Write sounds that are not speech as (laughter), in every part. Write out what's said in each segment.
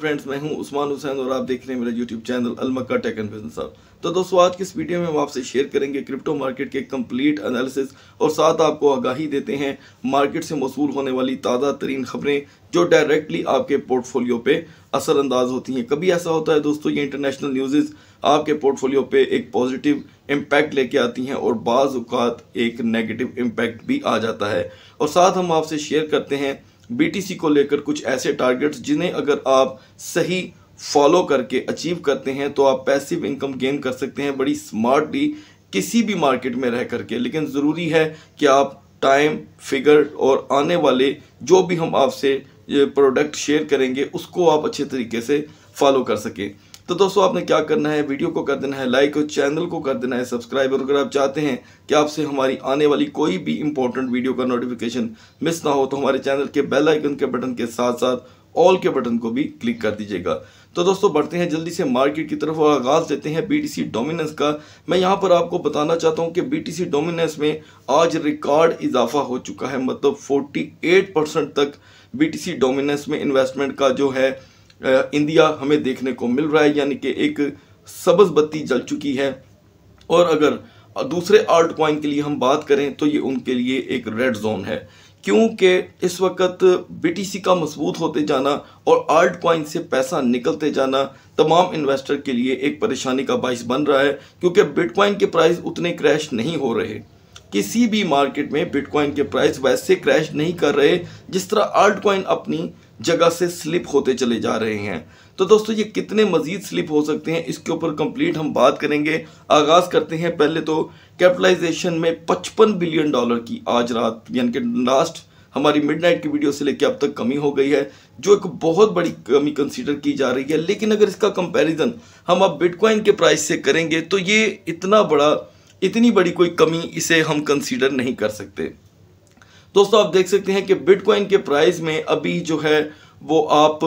friends मैं हूं उस्मान हुसैन और आप देख रहे हैं मेरा YouTube channel Almakka tech and business hub तो दोस्तों आज की इस वीडियो में हम आपसे शेयर करेंगे क्रिप्टो मार्केट के कंप्लीट एनालिसिस और साथ आपको आगाही देते हैं मार्केट से मौसू होने वाली ताज़ा तरीन खबरें जो डायरेक्टली आपके पोर्टफोलियो पर असरअंदाज होती हैं कभी ऐसा होता है दोस्तों ये इंटरनेशनल न्यूज़ आपके पोर्टफोलियो पर एक पॉजिटिव इम्पैक्ट लेके आती हैं और बाज़ एक नेगेटिव इम्पैक्ट भी आ जाता है और साथ हम आपसे शेयर करते हैं बीटीसी को लेकर कुछ ऐसे टारगेट्स जिन्हें अगर आप सही फॉलो करके अचीव करते हैं तो आप पैसिव इनकम गेन कर सकते हैं बड़ी स्मार्टली किसी भी मार्केट में रह करके लेकिन ज़रूरी है कि आप टाइम फिगर और आने वाले जो भी हम आपसे प्रोडक्ट शेयर करेंगे उसको आप अच्छे तरीके से फॉलो कर सकें तो दोस्तों आपने क्या करना है वीडियो को कर देना है लाइक और चैनल को कर देना है सब्सक्राइब और अगर आप चाहते हैं कि आपसे हमारी आने वाली कोई भी इंपॉर्टेंट वीडियो का नोटिफिकेशन मिस ना हो तो हमारे चैनल के बेल आइकन के बटन के साथ साथ ऑल के बटन को भी क्लिक कर दीजिएगा तो दोस्तों बढ़ते हैं जल्दी से मार्केट की तरफ और आगाज़ देते हैं बीटीसी डोमिनेंस का मैं यहाँ पर आपको बताना चाहता हूँ कि बीटीसी डोमिनेंस में आज रिकॉर्ड इजाफा हो चुका है मतलब 48 परसेंट तक बीटीसी डोमिनेंस में इन्वेस्टमेंट का जो है इंडिया हमें देखने को मिल रहा है यानी कि एक सबज बत्ती जल चुकी है और अगर दूसरे आर्ट क्वाइन के लिए हम बात करें तो ये उनके लिए एक रेड जोन है क्योंकि इस वक्त बीटीसी का मजबूत होते जाना और आर्ट क्वाइन से पैसा निकलते जाना तमाम इन्वेस्टर के लिए एक परेशानी का बायस बन रहा है क्योंकि बिटकॉइन के प्राइस उतने क्रैश नहीं हो रहे किसी भी मार्केट में बिटकॉइन के प्राइस वैसे क्रैश नहीं कर रहे जिस तरह आर्ट क्वाइन अपनी जगह से स्लिप होते चले जा रहे हैं तो दोस्तों ये कितने मज़ीद स्लिप हो सकते हैं इसके ऊपर कंप्लीट हम बात करेंगे आगाज़ करते हैं पहले तो कैपिटलाइजेशन में 55 बिलियन डॉलर की आज रात यानी कि लास्ट हमारी मिडनाइट की वीडियो से लेकर अब तक कमी हो गई है जो एक बहुत बड़ी कमी कंसीडर की जा रही है लेकिन अगर इसका कंपैरिजन हम अब बिटकॉइन के प्राइस से करेंगे तो ये इतना बड़ा इतनी बड़ी कोई कमी इसे हम कंसीडर नहीं कर सकते दोस्तों आप देख सकते हैं कि बिटकॉइन के प्राइस में अभी जो है वो आप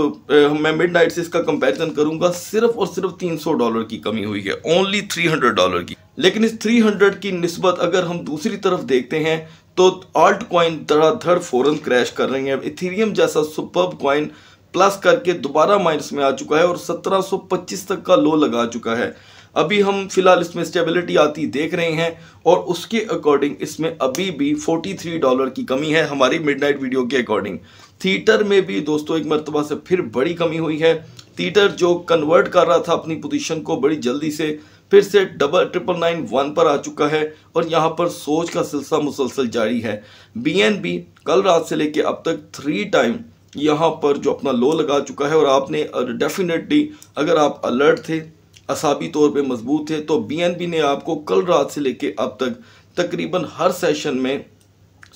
मैं मिड नाइट से इसका कंपैरिजन करूंगा सिर्फ और सिर्फ 300 डॉलर की कमी हुई है ओनली 300 डॉलर की लेकिन इस 300 की नस्बत अगर हम दूसरी तरफ देखते हैं तो ऑल्ट कॉइन धड़ाधड़ फौरन क्रैश कर रहे हैं इथेरियम जैसा सुपर कॉइन प्लस करके दोबारा माइनस में आ चुका है और 1725 तक का लो लगा चुका है अभी हम फिलहाल इसमें स्टेबिलिटी आती देख रहे हैं और उसके अकॉर्डिंग इसमें अभी भी 43 डॉलर की कमी है हमारी मिडनाइट वीडियो के अकॉर्डिंग थिएटर में भी दोस्तों एक मरतबा से फिर बड़ी कमी हुई है थिएटर जो कन्वर्ट कर रहा था अपनी पोजीशन को बड़ी जल्दी से फिर से डबल ट्रिपल नाइन वन पर आ चुका है और यहाँ पर सोच का सिलसिला मुसलसल जारी है बी कल रात से लेकर अब तक थ्री टाइम यहाँ पर जो अपना लो लगा चुका है और आपने डेफिनेटली अगर आप अलर्ट थे असाबी तौर पे मजबूत थे तो बीएनबी ने आपको कल रात से लेके अब तक तकरीबन हर सेशन में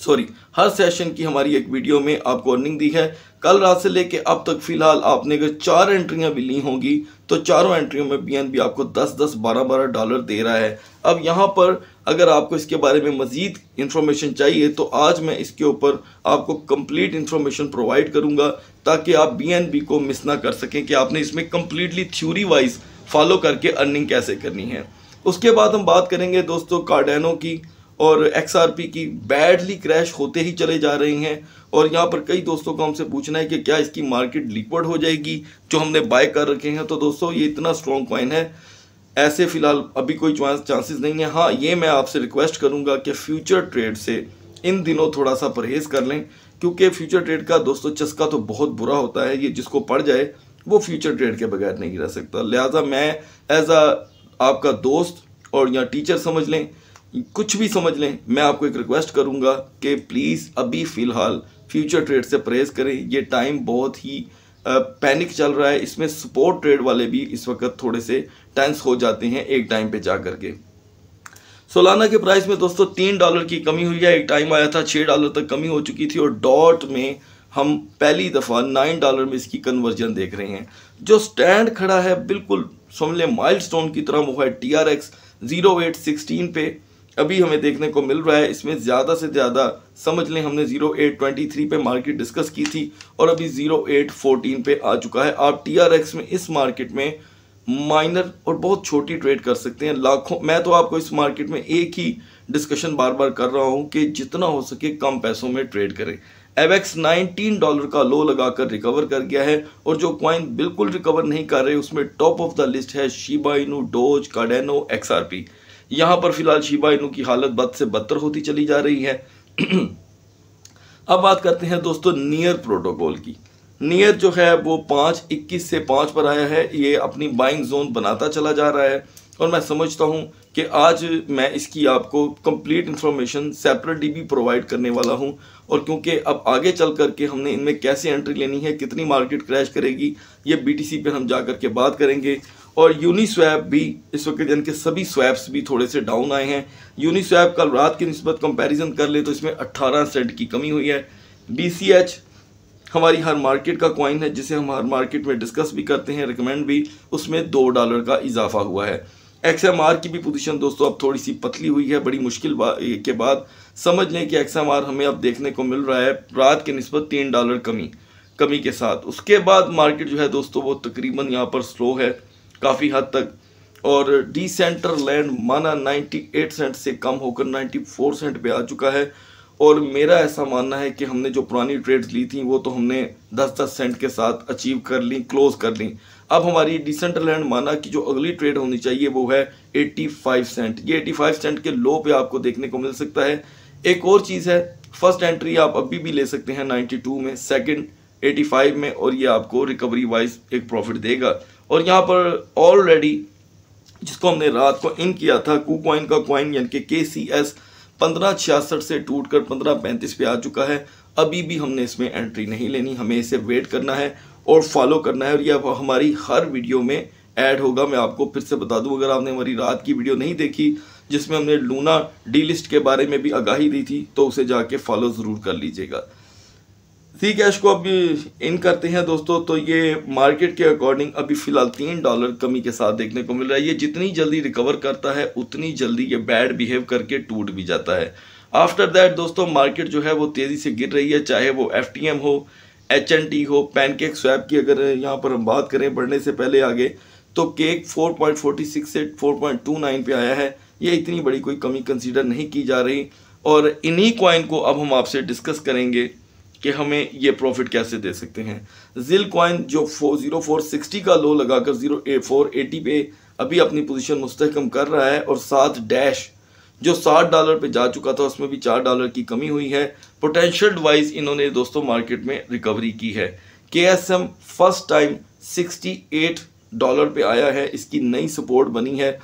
सॉरी हर सेशन की हमारी एक वीडियो में आपको अर्निंग दी है कल रात से लेके अब तक फिलहाल आपने अगर चार एंट्रियां भी ली होंगी तो चारों एंट्रियों में बीएनबी आपको 10 10 12 12 डॉलर दे रहा है अब यहाँ पर अगर आपको इसके बारे में मज़ीद इन्फॉर्मेशन चाहिए तो आज मैं इसके ऊपर आपको कंप्लीट इन्फॉर्मेशन प्रोवाइड करूंगा ताकि आप बी को मिस ना कर सकें कि आपने इसमें कम्प्लीटली थ्यूरी वाइज़ फॉलो करके अर्निंग कैसे करनी है उसके बाद हम बात करेंगे दोस्तों कार्डेनो की और एक्स की बैडली क्रैश होते ही चले जा रहे हैं और यहाँ पर कई दोस्तों को हमसे पूछना है कि क्या इसकी मार्केट लिक्विड हो जाएगी जो हमने बाय कर रखे हैं तो दोस्तों ये इतना स्ट्रॉन्ग कॉइन है ऐसे फ़िलहाल अभी कोई चांसेस नहीं है हाँ ये मैं आपसे रिक्वेस्ट करूँगा कि फ्यूचर ट्रेड से इन दिनों थोड़ा सा परहेज़ कर लें क्योंकि फ्यूचर ट्रेड का दोस्तों चस्का तो बहुत बुरा होता है ये जिसको पड़ जाए वो फ्यूचर ट्रेड के बगैर नहीं रह सकता लिहाजा मैं एज आ आपका दोस्त और या टीचर समझ लें कुछ भी समझ लें मैं आपको एक रिक्वेस्ट करूंगा कि प्लीज़ अभी फ़िलहाल फ्यूचर ट्रेड से परहेज़ करें ये टाइम बहुत ही पैनिक चल रहा है इसमें सपोर्ट ट्रेड वाले भी इस वक्त थोड़े से टेंस हो जाते हैं एक टाइम पे जा करके सोलाना के प्राइस में दोस्तों तीन डॉलर की कमी हुई है एक टाइम आया था छः डॉलर तक कमी हो चुकी थी और डॉट में हम पहली दफ़ा नाइन डॉलर में इसकी कन्वर्जन देख रहे हैं जो स्टैंड खड़ा है बिल्कुल समझ लें माइल स्टोन की तरह वो है T R X zero eight sixteen पे अभी हमें देखने को मिल रहा है इसमें ज़्यादा से ज़्यादा समझ लें हमने ज़ीरो एट ट्वेंटी थ्री पे मार्केट डिस्कस की थी और अभी ज़ीरो एट फोर्टीन पर आ चुका है आप टी आर एक्स में इस मार्केट में माइनर और बहुत छोटी ट्रेड कर सकते हैं लाखों मैं तो आपको इस मार्केट में एक ही डिस्कशन बार बार कर रहा हूँ कि जितना हो सके कम पैसों में ट्रेड करें एवेक्स 19 डॉलर का लो लगाकर रिकवर कर गया है और जो क्वाइन बिल्कुल रिकवर नहीं कर रहे उसमें टॉप ऑफ द लिस्ट है शिबाइनू डोज कार्डेनो एक्सआरपी यहाँ पर फिलहाल शिबाइनू की हालत बद से बदतर होती चली जा रही है (clears throat) अब बात करते हैं दोस्तों नियर प्रोटोकॉल की नियर जो है वो पाँच इक्कीस से पाँच पर आया है ये अपनी बाइंग जोन बनाता चला जा रहा है और मैं समझता हूँ कि आज मैं इसकी आपको कंप्लीट इन्फॉर्मेशन सेपरेटली भी प्रोवाइड करने वाला हूं और क्योंकि अब आगे चल करके हमने इनमें कैसे एंट्री लेनी है कितनी मार्केट क्रैश करेगी ये बीटीसी पे हम जा कर के बात करेंगे और यूनिस्वैप भी इस वक्त इनके सभी स्वैप्स भी थोड़े से डाउन आए हैं यूनिस्वैप कल रात की नस्बत कंपेरिजन कर ले तो इसमें अट्ठारह सेंट की कमी हुई है बी हमारी हर मार्केट का कॉइन है जिसे हम हर मार्केट में डिस्कस भी करते हैं रिकमेंड भी उसमें दो डॉलर का इजाफा हुआ है एक्स एम आर की भी पोजीशन दोस्तों अब थोड़ी सी पतली हुई है बड़ी मुश्किल बा, के बाद समझ लें कि एक्स एम आर हमें अब देखने को मिल रहा है रात के नस्बत तीन डॉलर कमी कमी के साथ उसके बाद मार्केट जो है दोस्तों वो तकरीबन यहाँ पर स्लो है काफ़ी हद तक और डी सेंटर लैंड माना 98 सेंट से कम होकर 94 सेंट पे आ चुका है और मेरा ऐसा मानना है कि हमने जो पुरानी ट्रेड्स ली थी वो तो हमने 10-10 सेंट के साथ अचीव कर ली क्लोज कर ली अब हमारी डिसेंट लैंड माना कि जो अगली ट्रेड होनी चाहिए वो है 85 सेंट ये 85 सेंट के लो पे आपको देखने को मिल सकता है एक और चीज़ है फर्स्ट एंट्री आप अभी भी ले सकते हैं 92 में सेकंड 85 में और ये आपको रिकवरी वाइज एक प्रॉफिट देगा और यहाँ पर ऑलरेडी जिसको हमने रात को इन किया था कू क्वाइन का क्वाइन यानी कि के सी एस पंद्रह छियासठ से टूट कर पंद्रह पैंतीस पे आ चुका है अभी भी हमने इसमें एंट्री नहीं लेनी हमें इसे वेट करना है और फॉलो करना है और यह हमारी हर वीडियो में ऐड होगा मैं आपको फिर से बता दूं अगर आपने हमारी रात की वीडियो नहीं देखी जिसमें हमने लूना डी लिस्ट के बारे में भी आगाही दी थी तो उसे जाके फॉलो ज़रूर कर लीजिएगा सी कैश को अभी इन करते हैं दोस्तों तो ये मार्केट के अकॉर्डिंग अभी फ़िलहाल तीन डॉलर कमी के साथ देखने को मिल रहा है ये जितनी जल्दी रिकवर करता है उतनी जल्दी ये बैड बिहेव करके टूट भी जाता है आफ्टर दैट दोस्तों मार्केट जो है वो तेज़ी से गिर रही है चाहे वो एफ हो एच एन टी हो पैनकेक स्वैप की अगर यहाँ पर हम बात करें बढ़ने से पहले आगे तो केक 4.46 से 4.29 पे आया है ये इतनी बड़ी कोई कमी कंसीडर नहीं की जा रही और इन्हीं कॉइन को अब हम आपसे डिस्कस करेंगे कि हमें ये प्रॉफिट कैसे दे सकते हैं जिल कॉइन जो फो ज़ीरो फोर सिक्सटी का लो लगाकर ज़ीरो ए फोर एटी पे अभी अपनी पोजीशन मुस्तकम कर रहा है और साथ डैश जो 60 डॉलर पे जा चुका था उसमें भी चार डॉलर की कमी हुई है पोटेंशियल वाइज इन्होंने दोस्तों मार्केट में रिकवरी की है K S M first time 68 dollar पे आया है इसकी नई सपोर्ट बनी है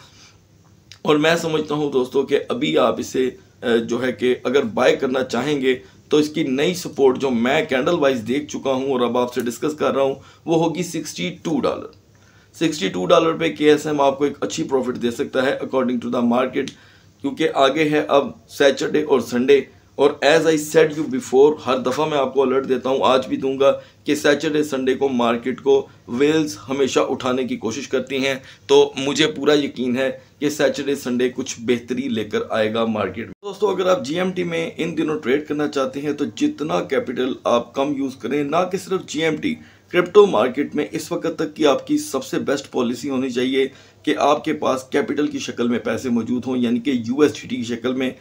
और मैं समझता हूँ दोस्तों कि अभी आप इसे जो है कि अगर बाय करना चाहेंगे तो इसकी नई सपोर्ट जो मैं कैंडल वाइज देख चुका हूँ और अब आपसे डिस्कस कर रहा हूँ वो होगी 62 डॉलर 62 डॉलर पे के आपको एक अच्छी प्रॉफिट दे सकता है अकॉर्डिंग टू द मार्केट क्योंकि आगे है अब सैटरडे और संडे और as I said you before हर दफ़ा मैं आपको अलर्ट देता हूँ आज भी दूंगा कि सैटरडे संडे को मार्केट को वेल्स हमेशा उठाने की कोशिश करती हैं तो मुझे पूरा यकीन है कि सैटरडे संडे कुछ बेहतरी लेकर आएगा मार्केट में दोस्तों अगर आप जीएमटी में इन दिनों ट्रेड करना चाहते हैं तो जितना कैपिटल आप कम यूज़ करें ना कि सिर्फ जी क्रिप्टो मार्केट में इस वक्त तक की आपकी सबसे बेस्ट पॉलिसी होनी चाहिए कि आपके पास कैपिटल की शक्ल में पैसे मौजूद हों यानी कि यू की शक्ल में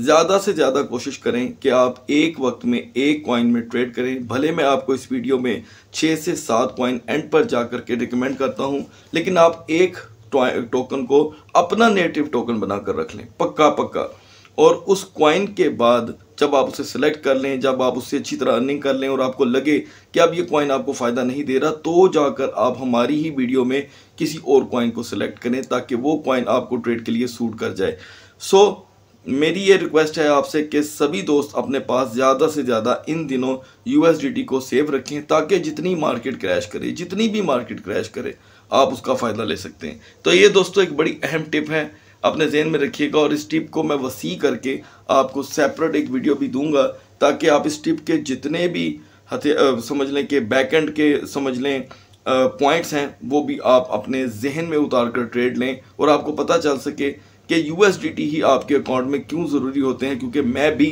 ज़्यादा से ज़्यादा कोशिश करें कि आप एक वक्त में एक कॉइन में ट्रेड करें भले मैं आपको इस वीडियो में छः से सात कॉइन एंड पर जा कर के रिकमेंड करता हूँ लेकिन आप एक टोकन को अपना नेटिव टोकन बना कर रख लें पक्का पक्का और उस कॉइन के बाद जब आप उसे सिलेक्ट कर लें जब आप उससे अच्छी तरह अर्निंग कर लें और आपको लगे कि अब ये कॉइन आपको फ़ायदा नहीं दे रहा तो जाकर आप हमारी ही वीडियो में किसी और कॉइन को सिलेक्ट करें ताकि वो कॉइन आपको ट्रेड के लिए सूट कर जाए सो so, मेरी ये रिक्वेस्ट है आपसे कि सभी दोस्त अपने पास ज़्यादा से ज़्यादा इन दिनों यू को सेव रखें ताकि जितनी मार्केट क्रैश करे जितनी भी मार्केट क्रैश करे आप उसका फ़ायदा ले सकते हैं तो ये दोस्तों एक बड़ी अहम टिप है अपने जहन में रखिएगा और इस टिप को मैं वसी करके आपको सेपरेट एक वीडियो भी दूंगा ताकि आप इस टिप के जितने भी हथे समझ लें कि बैक एंड के समझ लें पॉइंट्स हैं वो भी आप अपने जहन में उतार कर ट्रेड लें और आपको पता चल सके कि यू ही आपके अकाउंट में क्यों ज़रूरी होते हैं क्योंकि मैं भी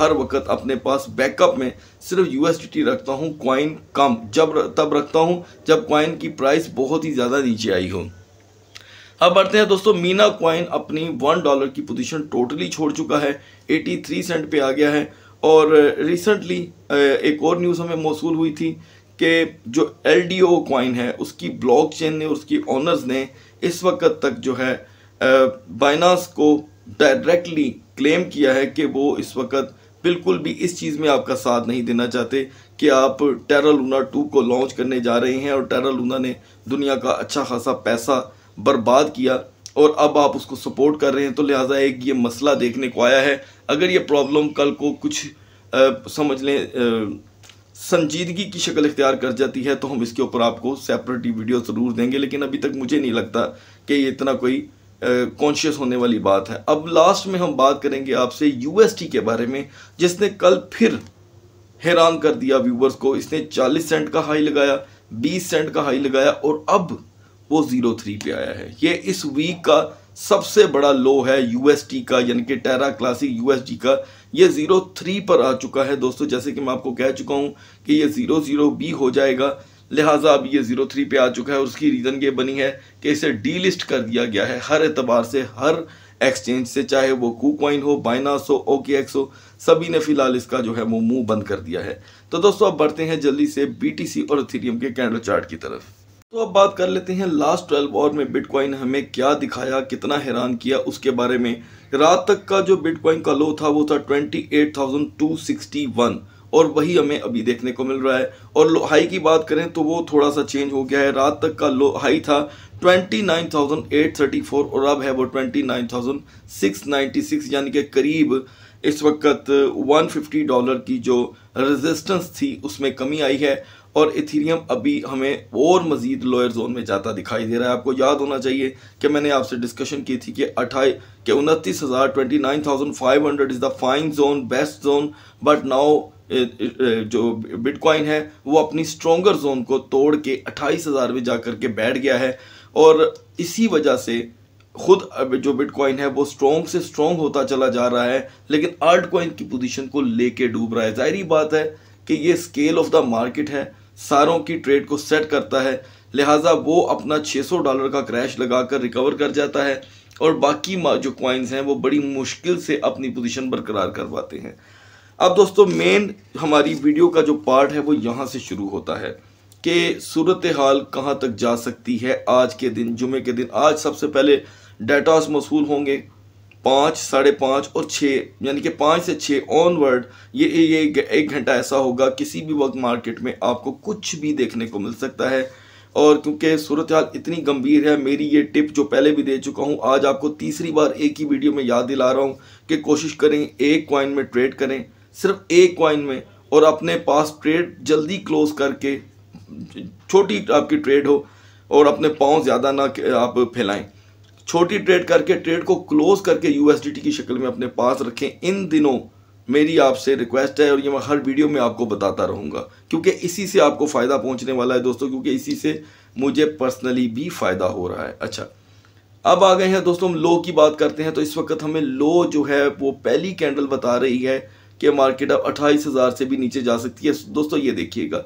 हर वक्त अपने पास बैकअप में सिर्फ यू रखता हूँ कॉइन कम जब तब रखता हूँ जब कॉइन की प्राइस बहुत ही ज़्यादा नीचे आई हो अब बढ़ते हैं दोस्तों मीना क्वाइन अपनी वन डॉलर की पोजीशन टोटली छोड़ चुका है 83 सेंट पे आ गया है और रिसेंटली एक और न्यूज़ हमें मौसू हुई थी कि जो एल डी ओ कॉइन है उसकी ब्लॉकचेन ने उसकी ऑनर्स ने इस वक्त तक जो है बाइनास को डायरेक्टली क्लेम किया है कि वो इस वक्त बिल्कुल भी इस चीज़ में आपका साथ नहीं देना चाहते कि आप टेरा लूना टू को लॉन्च करने जा रहे हैं और टेरा लूना ने दुनिया का अच्छा खासा पैसा बर्बाद किया और अब आप उसको सपोर्ट कर रहे हैं तो लिहाजा एक ये मसला देखने को आया है अगर ये प्रॉब्लम कल को कुछ आ, समझ लें संजीदगी की शक्ल इख्तियार कर जाती है तो हम इसके ऊपर आपको सेपरेटली वीडियो ज़रूर देंगे लेकिन अभी तक मुझे नहीं लगता कि ये इतना कोई कॉन्शियस होने वाली बात है अब लास्ट में हम बात करेंगे आपसे टी के बारे में जिसने कल फिर हैरान कर दिया व्यूवर्स को इसने 40 सेंट का हाई लगाया 20 सेंट का हाई लगाया और अब वो ज़ीरो थ्री पे आया है ये इस वीक का सबसे बड़ा लो है यूएसटी का यानी कि टेरा क्लासिक यूएसडी का ये ज़ीरो थ्री पर आ चुका है दोस्तों जैसे कि मैं आपको कह चुका हूँ कि ये ज़ीरो ज़ीरो बी हो जाएगा लिहाजा अब ये ज़ीरो थ्री पे आ चुका है और उसकी रीज़न ये बनी है कि इसे डी कर दिया गया है हर एतबार से हर एक्सचेंज से चाहे वो कू हो बाइनास हो ओके एक्स हो सभी ने फिलहाल इसका जो है वो मुंह बंद कर दिया है तो दोस्तों अब बढ़ते हैं जल्दी से बीटीसी और थीरियम के कैंडल चार्ट की तरफ तो अब बात कर लेते हैं लास्ट ट्वेल्व आवर में बिटकॉइन हमें क्या दिखाया कितना हैरान किया उसके बारे में रात तक का जो बिटकॉइन का लो था वो था 28,261 और वही हमें अभी देखने को मिल रहा है और हाई की बात करें तो वो थोड़ा सा चेंज हो गया है रात तक का लो हाई था 29,834 और अब है वो 29,696 यानी कि करीब इस वक्त 150 डॉलर की जो रेजिस्टेंस थी उसमें कमी आई है और इथीरियम अभी हमें और मज़ीद लोअर जोन में जाता दिखाई दे रहा है आपको याद होना चाहिए कि मैंने आपसे डिस्कशन की थी कि अठाई के उनतीस हज़ार twenty nine thousand five hundred is the fine zone best zone but now जो बिटकॉइन है वो अपनी स्ट्रोंगर जोन को तोड़ के अट्ठाईस हज़ार में जा कर के बैठ गया है और इसी वजह से खुद जो बिटकॉइन है वो स्ट्रॉन्ग से स्ट्रॉन्ग होता चला जा रहा है लेकिन आर्ट कॉइन की पोजीशन को लेके डूब रहा है जाहरी बात है कि ये स्केल ऑफ द मार्केट है सारों की ट्रेड को सेट करता है लिहाजा वो अपना 600 डॉलर का क्रैश लगाकर रिकवर कर जाता है और बाकी जो क्वाइंस हैं वो बड़ी मुश्किल से अपनी पोजीशन बरकरार करवाते हैं अब दोस्तों मेन हमारी वीडियो का जो पार्ट है वो यहाँ से शुरू होता है कि सूरत हाल कहाँ तक जा सकती है आज के दिन जुमे के दिन आज सबसे पहले डाटास मौसू होंगे पाँच साढ़े पाँच और छः यानी कि पाँच से छः ऑनवर्ड ये ये एक घंटा ऐसा होगा किसी भी वक्त मार्केट में आपको कुछ भी देखने को मिल सकता है और क्योंकि सूरत हाल इतनी गंभीर है मेरी ये टिप जो पहले भी दे चुका हूँ आज आपको तीसरी बार एक ही वीडियो में याद दिला रहा हूँ कि कोशिश करें एक कॉइन में ट्रेड करें सिर्फ एक कॉइन में और अपने पास ट्रेड जल्दी क्लोज करके छोटी आपकी ट्रेड हो और अपने पाँव ज़्यादा ना आप फैलाएँ छोटी ट्रेड करके ट्रेड को क्लोज करके यूएसडीटी की शक्ल में अपने पास रखें इन दिनों मेरी आपसे रिक्वेस्ट है और ये मैं हर वीडियो में आपको बताता रहूँगा क्योंकि इसी से आपको फ़ायदा पहुँचने वाला है दोस्तों क्योंकि इसी से मुझे पर्सनली भी फ़ायदा हो रहा है अच्छा अब आ गए हैं दोस्तों हम लो की बात करते हैं तो इस वक्त हमें लो जो है वो पहली कैंडल बता रही है कि मार्केट अब अट्ठाईस हज़ार से भी नीचे जा सकती है दोस्तों ये देखिएगा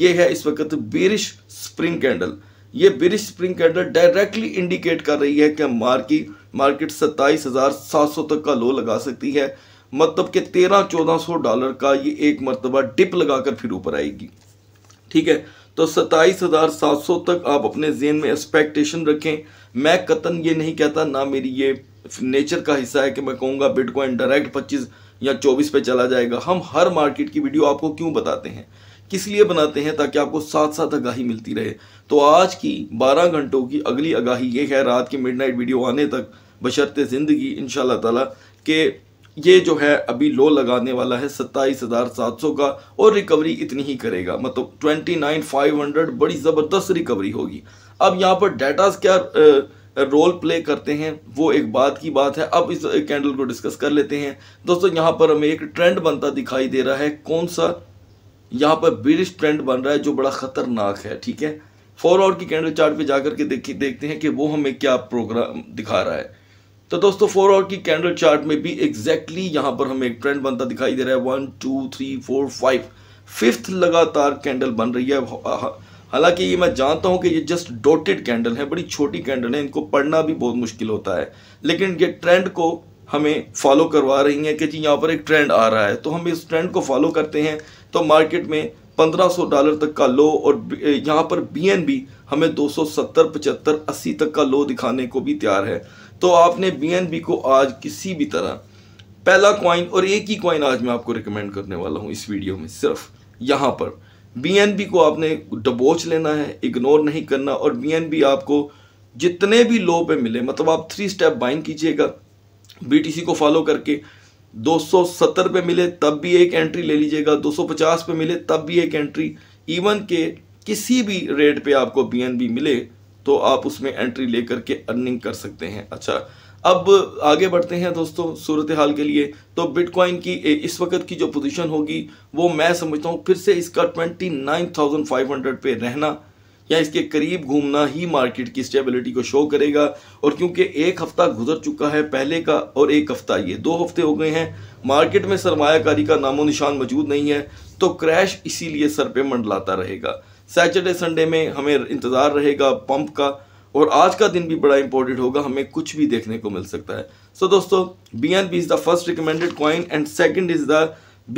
ये है इस वक्त बेरिश स्प्रिंग कैंडल ये bearish spring candle directly indicate कर रही है कि मार्की मार्केट सत्ताईस हज़ार सात सौ तक का लो लगा सकती है मतलब कि तेरह चौदह सौ डॉलर का ये एक मरतबा डिप लगाकर फिर ऊपर आएगी ठीक है तो सत्ताईस हज़ार सात सौ तक आप अपने जेन में एक्सपेक्टेशन रखें मैं कतन ये नहीं कहता ना मेरी ये नेचर का हिस्सा है कि मैं कहूँगा बिटकॉइन डायरेक्ट पच्चीस या चौबीस पे चला जाएगा हम हर मार्केट की वीडियो आपको क्यों बताते हैं किस लिए बनाते हैं ताकि आपको साथ साथ आगाही मिलती रहे तो आज की 12 घंटों की अगली आगाही ये है रात की मिडनाइट वीडियो आने तक बशरत ज़िंदगी इन ताला के ये जो है अभी लो लगाने वाला है सत्ताईस हज़ार सात सौ का और रिकवरी इतनी ही करेगा मतलब ट्वेंटी नाइन फाइव हंड्रेड बड़ी ज़बरदस्त रिकवरी होगी अब यहाँ पर डाटाज क्या रोल प्ले करते हैं वो एक बात की बात है अब इस कैंडल को डिस्कस कर लेते हैं दोस्तों यहाँ पर हमें एक ट्रेंड बनता दिखाई दे रहा है कौन सा यहाँ पर बिरिश ट्रेंड बन रहा है जो बड़ा खतरनाक है ठीक है फोर आवर की कैंडल चार्ट पे जाकर के देखिए देखते हैं कि वो हमें क्या प्रोग्राम दिखा रहा है तो दोस्तों फोर आवर की कैंडल चार्ट में भी एग्जैक्टली exactly यहाँ पर हमें एक ट्रेंड बनता दिखाई दे रहा है one two three four five fifth लगातार कैंडल बन रही है हालांकि ये मैं जानता हूँ कि ये जस्ट डोटेड कैंडल है बड़ी छोटी कैंडल है इनको पढ़ना भी बहुत मुश्किल होता है लेकिन ये ट्रेंड को हमें फॉलो करवा रही हैं कि जी यहाँ पर एक ट्रेंड आ रहा है तो हम इस ट्रेंड को फॉलो करते हैं तो मार्केट में 1500 डॉलर तक का लो और यहाँ पर बी हमें 270 75 80 तक का लो दिखाने को भी तैयार है तो आपने बी को आज किसी भी तरह पहला कॉइन और एक ही कॉइन आज मैं आपको रिकमेंड करने वाला हूँ इस वीडियो में सिर्फ यहाँ पर बी को आपने डबोच लेना है इग्नोर नहीं करना और बी आपको जितने भी लो पे मिले मतलब आप थ्री स्टेप बाइंग कीजिएगा बीटीसी को फॉलो करके 270 पे मिले तब भी एक एंट्री ले लीजिएगा 250 पे मिले तब भी एक एंट्री इवन के किसी भी रेट पे आपको बी मिले तो आप उसमें एंट्री लेकर के अर्निंग कर सकते हैं अच्छा अब आगे बढ़ते हैं दोस्तों सूरत हाल के लिए तो बिटकॉइन की इस वक्त की जो पोजीशन होगी वो मैं समझता हूँ फिर से इसका twenty nine thousand five hundred पे रहना या इसके करीब घूमना ही मार्केट की स्टेबिलिटी को शो करेगा और क्योंकि एक हफ्ता गुजर चुका है पहले का और एक हफ्ता ये दो हफ्ते हो गए हैं मार्केट में सरमाकारी का नामो निशान मौजूद नहीं है तो क्रैश इसीलिए सर पे मंडलाता रहेगा सैटरडे संडे में हमें इंतज़ार रहेगा पंप का और आज का दिन भी बड़ा इंपॉर्टेंट होगा हमें कुछ भी देखने को मिल सकता है सो so, दोस्तों B N B is the first recommended coin and second is the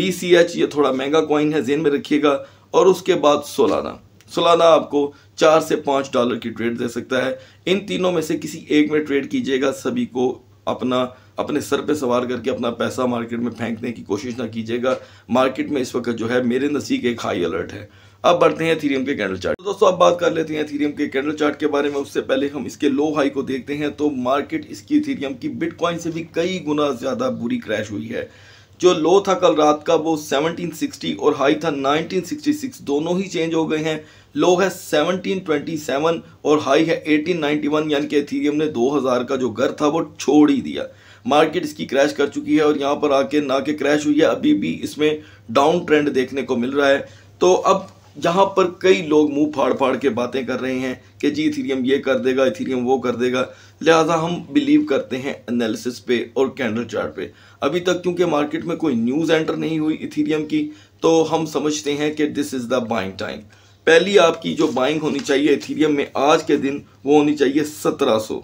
B C H ये थोड़ा महंगा कॉइन है जेन में रखिएगा और उसके बाद सोलाना सोलाना आपको चार से पाँच डॉलर की ट्रेड दे सकता है इन तीनों में से किसी एक में ट्रेड कीजिएगा सभी को अपना अपने सर पे सवार करके अपना पैसा मार्केट में फेंकने की कोशिश ना कीजिएगा मार्केट में इस वक्त जो है मेरे नसीक एक हाई अलर्ट है अब बढ़ते हैं थीरियम के कैंडल चार्ट तो दोस्तों अब बात कर लेते हैं थीरियम के कैंडल चार्ट के बारे में उससे पहले हम इसके लो हाई को देखते हैं तो मार्केट इसकी थीरियम की बिटकॉइन से भी कई गुना ज़्यादा बुरी क्रैश हुई है जो लो था कल रात का वो 1760 और हाई था 1966 दोनों ही चेंज हो गए हैं लो है 1727 और हाई है 1891 यानी कि एथीरियम ने 2000 का जो घर था वो छोड़ ही दिया मार्केट इसकी क्रैश कर चुकी है और यहाँ पर आके ना के क्रैश हुई है अभी भी इसमें डाउन ट्रेंड देखने को मिल रहा है तो अब जहाँ पर कई लोग मुंह फाड़ फाड़ के बातें कर रहे हैं कि जी इथीरियम ये कर देगा इथीरियम वो कर देगा लिहाजा हम बिलीव करते हैं एनालिसिस पे और कैंडल चार्ट पे अभी तक क्योंकि मार्केट में कोई न्यूज़ एंटर नहीं हुई इथीरियम की तो हम समझते हैं कि this is the buying time पहली आपकी जो बाइंग होनी चाहिए इथीरियम में आज के दिन वो होनी चाहिए सत्रह सौ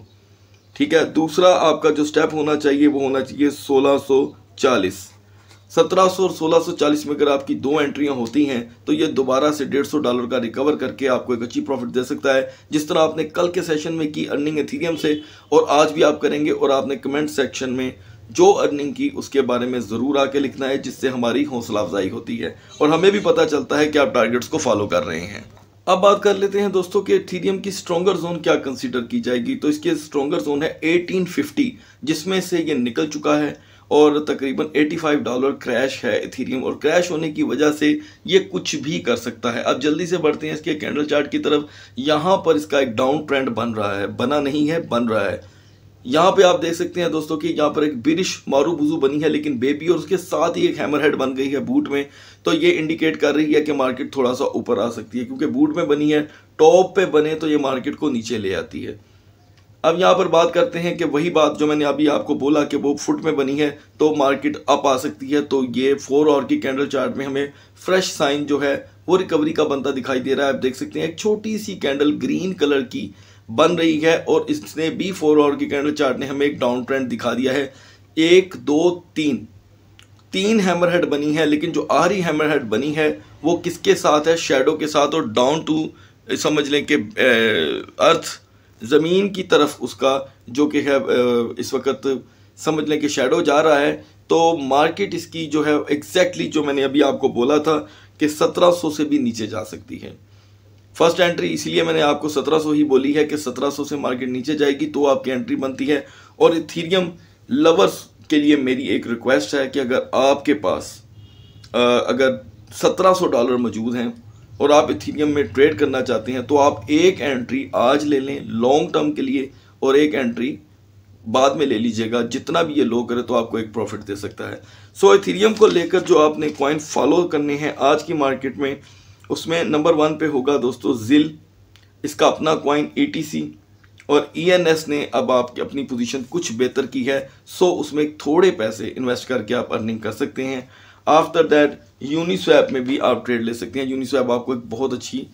ठीक है दूसरा आपका जो स्टेप होना चाहिए वो होना चाहिए सोलह सौ चालीस सत्रह और सोलह में अगर आपकी दो एंट्रियां होती हैं तो ये दोबारा से डेढ़ सौ डॉलर का रिकवर करके आपको एक अच्छी प्रॉफिट दे सकता है जिस तरह आपने कल के सेशन में की अर्निंग एथीरियम से और आज भी आप करेंगे और आपने कमेंट सेक्शन में जो अर्निंग की उसके बारे में ज़रूर आके लिखना है जिससे हमारी हौसला अफजाई होती है और हमें भी पता चलता है कि आप टारगेट्स को फॉलो कर रहे हैं अब बात कर लेते हैं दोस्तों कि एथीरियम की स्ट्रॉगर जोन क्या कंसीडर की जाएगी तो इसके स्ट्रॉगर जोन है 1850 जिसमें से ये निकल चुका है और तकरीबन 85 डॉलर क्रैश है इथेरियम और क्रैश होने की वजह से ये कुछ भी कर सकता है अब जल्दी से बढ़ते हैं इसके कैंडल चार्ट की तरफ यहाँ पर इसका एक डाउन ट्रेंड बन रहा है बना नहीं है बन रहा है यहाँ पे आप देख सकते हैं दोस्तों कि यहाँ पर एक बिरिश मारू बुजू बनी है लेकिन बेबी और उसके साथ ही एक हैमर हेड बन गई है बूट में तो ये इंडिकेट कर रही है कि मार्केट थोड़ा सा ऊपर आ सकती है क्योंकि बूट में बनी है टॉप पे बने तो ये मार्केट को नीचे ले आती है अब यहाँ पर बात करते हैं कि वही बात जो मैंने अभी आपको बोला कि वो फुट में बनी है तो मार्केट अप आ सकती है तो ये फोर और की कैंडल चार्ट में हमें फ्रेश साइन जो है वो रिकवरी का बनता दिखाई दे रहा है आप देख सकते हैं एक छोटी सी कैंडल ग्रीन कलर की बन रही है और इसने भी फोर और की कैंडल चार्ट ने हमें एक डाउन ट्रेंड दिखा दिया है एक दो तीन तीन हैमर हेड बनी है लेकिन जो आरी हेड बनी है वो किसके साथ है शेडो के साथ और डाउन टू समझ लें कि अर्थ ज़मीन की तरफ उसका जो कि है इस वक्त समझ लें कि शेडो जा रहा है तो मार्केट इसकी जो है एग्जैक्टली जो मैंने अभी आपको बोला था कि 1700 से भी नीचे जा सकती है फर्स्ट एंट्री इसलिए मैंने आपको 1700 ही बोली है कि 1700 से मार्केट नीचे जाएगी तो आपकी एंट्री बनती है और इथीरियम लवर्स के लिए मेरी एक रिक्वेस्ट है कि अगर आपके पास आ, अगर सत्रह डॉलर मौजूद हैं और आप इथीरियम में ट्रेड करना चाहते हैं तो आप एक एंट्री आज ले लें लॉन्ग टर्म के लिए और एक एंट्री बाद में ले लीजिएगा जितना भी ये लो करे तो आपको एक प्रॉफिट दे सकता है सो so, इथीरियम को लेकर जो आपने कॉइन फॉलो करने हैं आज की मार्केट में उसमें नंबर वन पे होगा दोस्तों जिल इसका अपना कॉइन ए e और ई e ने अब आपकी अपनी पोजीशन कुछ बेहतर की है सो so, उसमें थोड़े पैसे इन्वेस्ट करके आप अर्निंग कर सकते हैं आफ्टर दैट यूनिस्वैप में भी आप ट्रेड ले सकते हैं यूनिस्वैप आपको एक बहुत अच्छी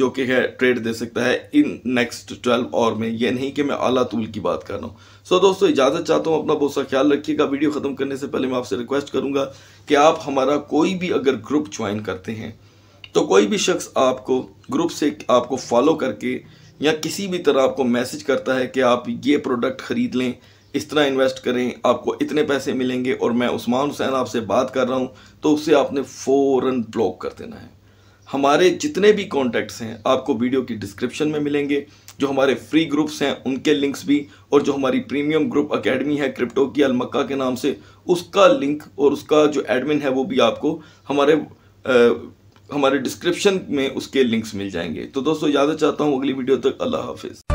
जो कि है ट्रेड दे सकता है इन नेक्स्ट ट्वेल्व और में ये नहीं कि मैं आला तूल की बात कर रहा हूँ सो so, दोस्तों इजाज़त चाहता हूँ अपना बहुत सा ख्याल रखिएगा वीडियो ख़त्म करने से पहले मैं आपसे रिक्वेस्ट करूँगा कि आप हमारा कोई भी अगर ग्रुप ज्वाइन करते हैं तो कोई भी शख्स आपको ग्रुप से आपको फॉलो करके या किसी भी तरह आपको मैसेज करता है कि आप ये प्रोडक्ट ख़रीद लें इस तरह इन्वेस्ट करें आपको इतने पैसे मिलेंगे और मैं उस्मान हुसैन आपसे बात कर रहा हूँ तो उससे आपने फ़ौर ब्लॉक कर देना है हमारे जितने भी कॉन्टैक्ट्स हैं आपको वीडियो की डिस्क्रिप्शन में मिलेंगे जो हमारे फ्री ग्रुप्स हैं उनके लिंक्स भी और जो हमारी प्रीमियम ग्रुप अकेडमी है क्रिप्टो की अलमक्का के नाम से उसका लिंक और उसका जो एडमिन है वो भी आपको हमारे आ, हमारे डिस्क्रिप्शन में उसके लिंक्स मिल जाएंगे तो दोस्तों याद चाहता हूँ अगली वीडियो तक अल्लाह हाफिज़